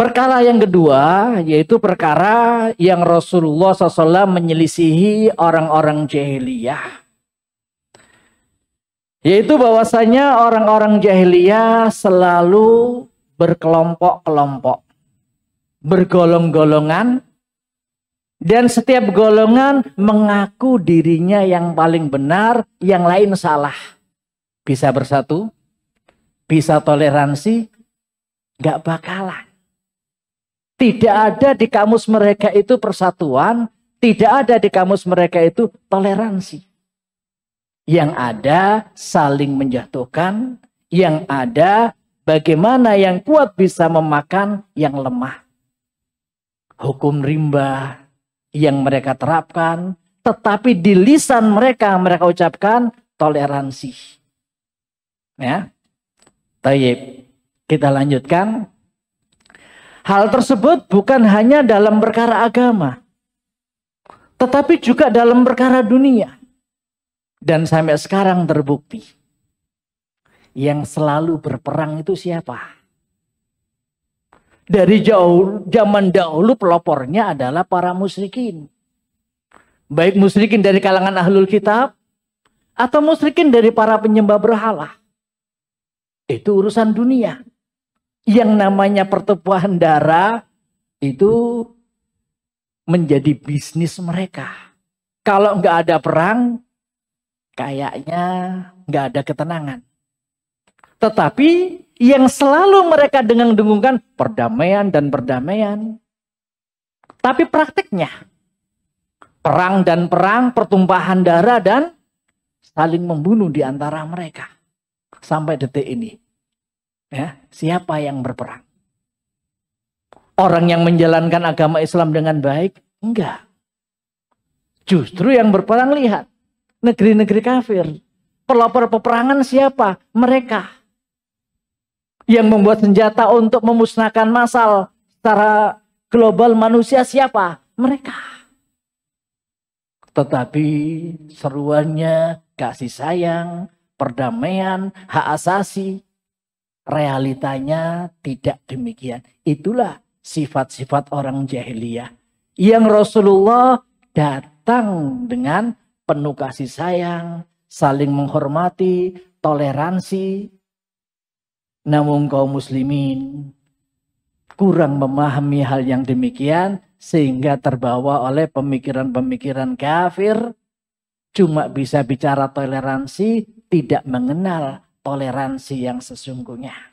Perkara yang kedua yaitu perkara yang Rasulullah SAW menyelisihi orang-orang jahiliyah. Yaitu bahwasanya orang-orang jahiliyah selalu berkelompok-kelompok, bergolong-golongan, dan setiap golongan mengaku dirinya yang paling benar, yang lain salah. Bisa bersatu, bisa toleransi, gak bakalan. Tidak ada di kamus mereka itu persatuan, tidak ada di kamus mereka itu toleransi. Yang ada saling menjatuhkan, yang ada bagaimana yang kuat bisa memakan yang lemah. Hukum rimba yang mereka terapkan, tetapi di lisan mereka mereka ucapkan toleransi. Ya. Tayyip, Kita lanjutkan Hal iya. tersebut bukan hanya dalam perkara agama, tetapi juga dalam perkara dunia. Dan sampai sekarang terbukti. Yang selalu berperang itu siapa? Dari jauh zaman dahulu pelopornya adalah para musyrikin. Baik musyrikin dari kalangan ahlul kitab atau musyrikin dari para penyembah berhala. Itu urusan dunia yang namanya pertumpahan darah itu menjadi bisnis mereka. Kalau nggak ada perang, kayaknya nggak ada ketenangan. Tetapi yang selalu mereka dengan dengungkan perdamaian dan perdamaian. Tapi praktiknya perang dan perang, pertumpahan darah dan saling membunuh di antara mereka sampai detik ini. Ya, siapa yang berperang? Orang yang menjalankan agama Islam dengan baik? Enggak. Justru yang berperang lihat. Negeri-negeri kafir. Pelopor peperangan siapa? Mereka. Yang membuat senjata untuk memusnahkan masal secara global manusia siapa? Mereka. Tetapi seruannya kasih sayang, perdamaian, hak asasi realitanya tidak demikian. Itulah sifat-sifat orang jahiliyah yang Rasulullah datang dengan penuh kasih sayang, saling menghormati, toleransi. Namun kaum muslimin kurang memahami hal yang demikian sehingga terbawa oleh pemikiran-pemikiran kafir cuma bisa bicara toleransi tidak mengenal toleransi yang sesungguhnya.